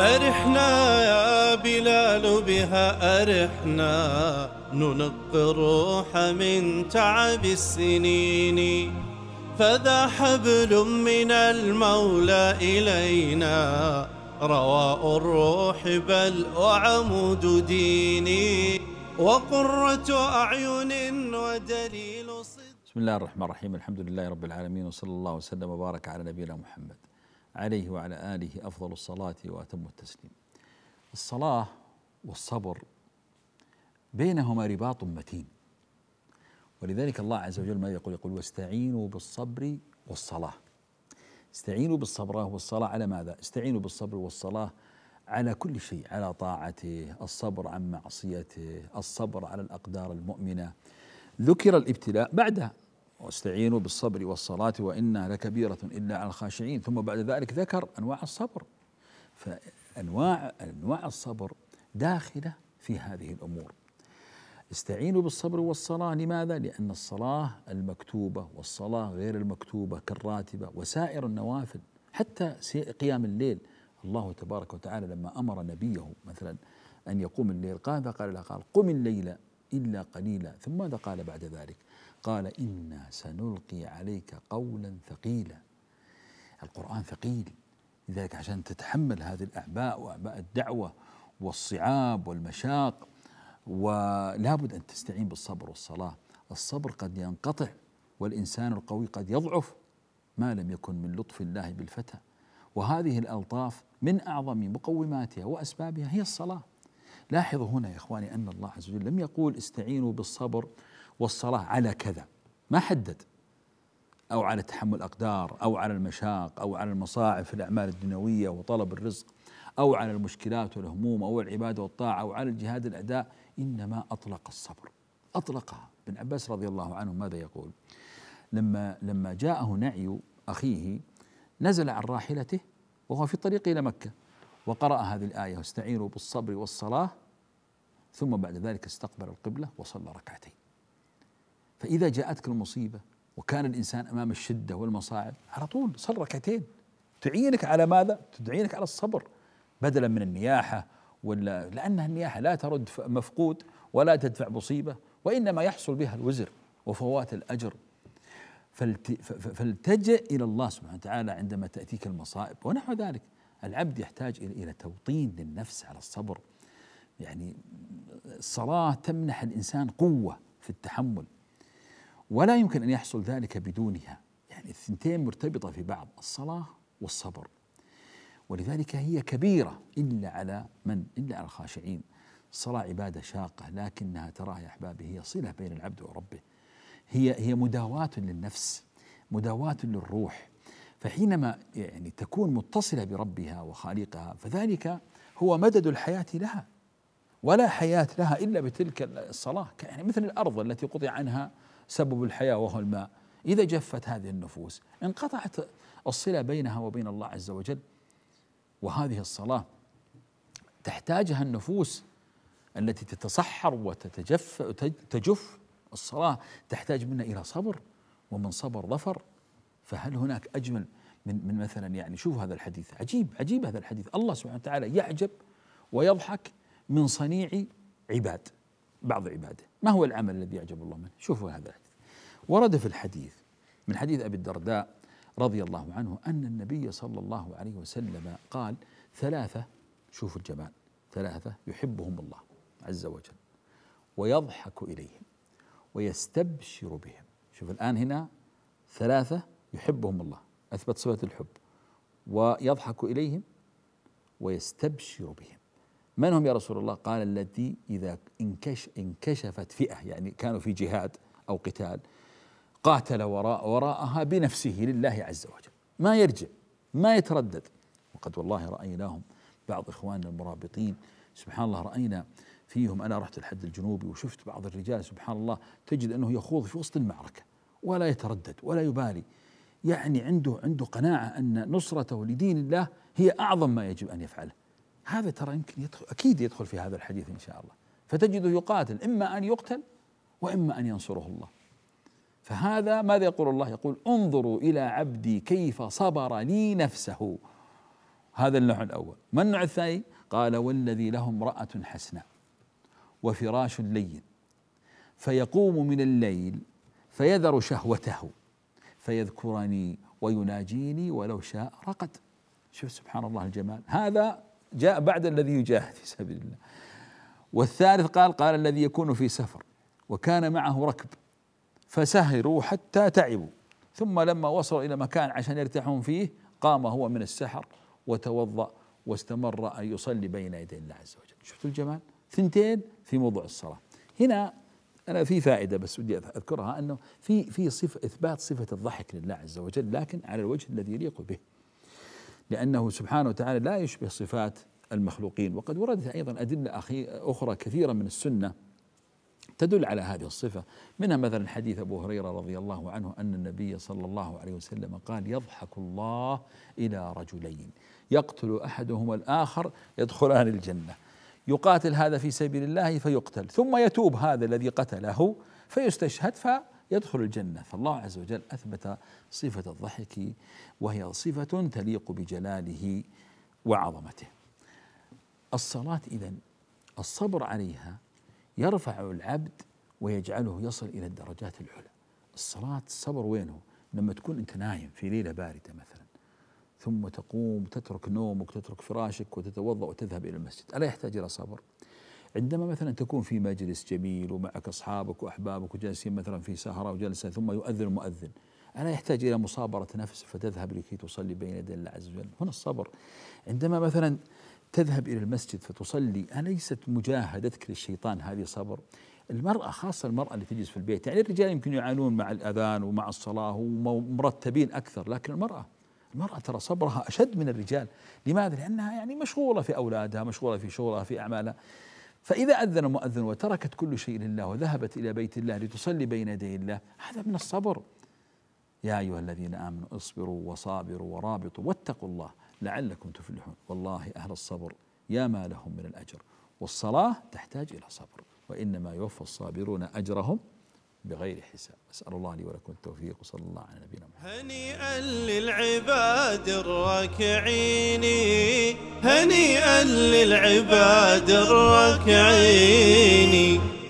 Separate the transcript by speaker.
Speaker 1: أرحنا يا بلال بها أرحنا ننقي الروح من تعب السنين فذا حبل من المولى إلينا رواء الروح بل وعمود ديني وقرة أعين ودليل صدق بسم الله الرحمن الرحيم الحمد لله رب العالمين وصلى الله وسلم وبارك على نبينا محمد عليه وعلى آله أفضل الصلاة وأتم التسليم الصلاة والصبر بينهما رباط متين ولذلك الله عز وجل ما يقول يقول واستعينوا بالصبر والصلاة استعينوا بالصبر والصلاة على ماذا؟ استعينوا بالصبر والصلاة على كل شيء على طاعته الصبر عن معصيته الصبر على الأقدار المؤمنة ذكر الابتلاء بعدها واستعينوا بالصبر والصلاة وإنها لكبيرة إلا على الخاشعين ثم بعد ذلك ذكر أنواع الصبر فأنواع أنواع الصبر داخلة في هذه الأمور استعينوا بالصبر والصلاة لماذا؟ لأن الصلاة المكتوبة والصلاة غير المكتوبة كالراتبة وسائر النوافل حتى قيام الليل الله تبارك وتعالى لما أمر نبيه مثلا أن يقوم الليل قال قال قال قم الليل إلا قليلا ثم ماذا قال بعد ذلك؟ قال إنا سنلقي عليك قولا ثقيلا القرآن ثقيل لذلك عشان تتحمل هذه الأعباء وأعباء الدعوة والصعاب والمشاق ولا بد أن تستعين بالصبر والصلاة الصبر قد ينقطع والإنسان القوي قد يضعف ما لم يكن من لطف الله بالفتى وهذه الألطاف من أعظم مقوماتها وأسبابها هي الصلاة لاحظوا هنا يا إخواني أن الله عز وجل لم يقول استعينوا بالصبر والصلاة على كذا ما حدد أو على تحمل الأقدار أو على المشاق أو على المصاعب في الأعمال الدنيوية وطلب الرزق أو على المشكلات والهموم أو العبادة والطاعة أو على الجهاد الأداء إنما أطلق الصبر أطلقها ابن عباس رضي الله عنه ماذا يقول لما لما جاءه نعي أخيه نزل عن راحلته وهو في الطريق إلى مكة وقرأ هذه الآية واستعينوا بالصبر والصلاة ثم بعد ذلك استقبل القبلة وصلى ركعتين فإذا جاءتك المصيبة وكان الإنسان أمام الشدة والمصاعب على طول صل ركعتين تعينك على ماذا؟ تعينك على الصبر بدلا من النياحة ولا لأن النياحة لا ترد مفقود ولا تدفع مصيبة وإنما يحصل بها الوزر وفوات الأجر فالتجئ إلى الله سبحانه وتعالى عندما تأتيك المصائب ونحو ذلك العبد يحتاج إلى توطين للنفس على الصبر يعني الصلاة تمنح الإنسان قوة في التحمل ولا يمكن أن يحصل ذلك بدونها يعني الثنتين مرتبطة في بعض الصلاة والصبر ولذلك هي كبيرة إلا على من إلا على الخاشعين الصلاة عبادة شاقة لكنها تراها يا أحبابي هي صلة بين العبد وربه هي هي مداواة للنفس مداواة للروح فحينما يعني تكون متصلة بربها وخالقها فذلك هو مدد الحياة لها ولا حياة لها إلا بتلك الصلاة يعني مثل الأرض التي قطع عنها سبب الحياة وهو الماء إذا جفت هذه النفوس انقطعت الصلة بينها وبين الله عز وجل وهذه الصلاة تحتاجها النفوس التي تتصحر وتتجف تجف الصلاة تحتاج منا إلى صبر ومن صبر ظفر فهل هناك أجمل من من مثلا يعني شوفوا هذا الحديث عجيب عجيب هذا الحديث الله سبحانه وتعالى يعجب ويضحك من صنيع عباد بعض عباده ما هو العمل الذي يعجب الله منه شوفوا هذا ورد في الحديث من حديث أبي الدرداء رضي الله عنه أن النبي صلى الله عليه وسلم قال ثلاثة شوفوا الجمال ثلاثة يحبهم الله عز وجل ويضحك إليهم ويستبشر بهم شوف الآن هنا ثلاثة يحبهم الله أثبت صفة الحب ويضحك إليهم ويستبشر بهم من هم يا رسول الله قال التي إذا انكشفت فئة يعني كانوا في جهاد أو قتال قاتل وراء وراءها بنفسه لله عز وجل ما يرجع ما يتردد وقد والله رأيناهم بعض إخواننا المرابطين سبحان الله رأينا فيهم أنا رحت الحد الجنوبي وشفت بعض الرجال سبحان الله تجد أنه يخوض في وسط المعركة ولا يتردد ولا يبالي يعني عنده عنده قناعة أن نصرته لدين الله هي أعظم ما يجب أن يفعله هذا ترى يمكن يدخل أكيد يدخل في هذا الحديث إن شاء الله فتجده يقاتل إما أن يقتل وإما أن ينصره الله فهذا ماذا يقول الله يقول انظروا إلى عبدي كيف صبر لي نفسه هذا النوع الأول ما النوع الثاني قال والذي له امرأة حسنة وفراش لين فيقوم من الليل فيذر شهوته فيذكرني ويناجيني ولو شاء رقد شوف سبحان الله الجمال هذا جاء بعد الذي يجاهد في سبيل الله والثالث قال قال الذي يكون في سفر وكان معه ركب فسهروا حتى تعبوا ثم لما وصلوا إلى مكان عشان يرتاحون فيه قام هو من السحر وتوضأ واستمر أن يصلي بين يدي الله عز وجل شفتوا الجمال ثنتين في موضوع الصلاة هنا أنا في فائدة بس ودي أذكرها أنه في في صفة إثبات صفة الضحك لله عز وجل لكن على الوجه الذي يليق به لأنه سبحانه وتعالى لا يشبه صفات المخلوقين وقد وردت أيضا أدلة أخرى كثيرة من السنة تدل على هذه الصفة منها مثلا حديث أبو هريرة رضي الله عنه أن النبي صلى الله عليه وسلم قال يضحك الله إلى رجلين يقتل أحدهما الآخر يدخلان الجنة يقاتل هذا في سبيل الله فيقتل ثم يتوب هذا الذي قتله فيستشهد فيدخل الجنة فالله عز وجل أثبت صفة الضحك وهي صفة تليق بجلاله وعظمته الصلاة إذن الصبر عليها يرفع العبد ويجعله يصل إلى الدرجات العلى الصلاة الصبر وينه لما تكون أنت نايم في ليلة باردة مثلا ثم تقوم تترك نومك تترك فراشك وتتوضأ وتذهب إلى المسجد ألا يحتاج إلى صبر عندما مثلا تكون في مجلس جميل ومعك أصحابك وأحبابك وجالسين مثلا في سهرة وجلسة ثم يؤذن المؤذن ألا يحتاج إلى مصابرة نفس فتذهب لكي تصلي بين يدي الله عز وجل هنا الصبر عندما مثلا تذهب إلى المسجد فتصلي أليست مجاهدتك للشيطان هذه صبر المرأة خاصة المرأة اللي تجلس في البيت يعني الرجال يمكن يعانون مع الأذان ومع الصلاة ومرتبين أكثر لكن المرأة المرأة ترى صبرها أشد من الرجال لماذا؟ لأنها يعني مشغولة في أولادها مشغولة في شغلها في أعمالها فإذا أذن مؤذن وتركت كل شيء لله وذهبت إلى بيت الله لتصلي بين يدي الله هذا من الصبر يا أيها الذين آمنوا اصبروا وصابروا ورابطوا واتقوا الله لعلكم تفلحون والله أهل الصبر يا ما لهم من الأجر والصلاة تحتاج إلى صبر وإنما يوفى الصابرون أجرهم بغير حساب أسأل الله لي ولكم التوفيق وصلى الله على نبينا محمد هنيئا للعباد الراكعين هنيئا للعباد الراكعين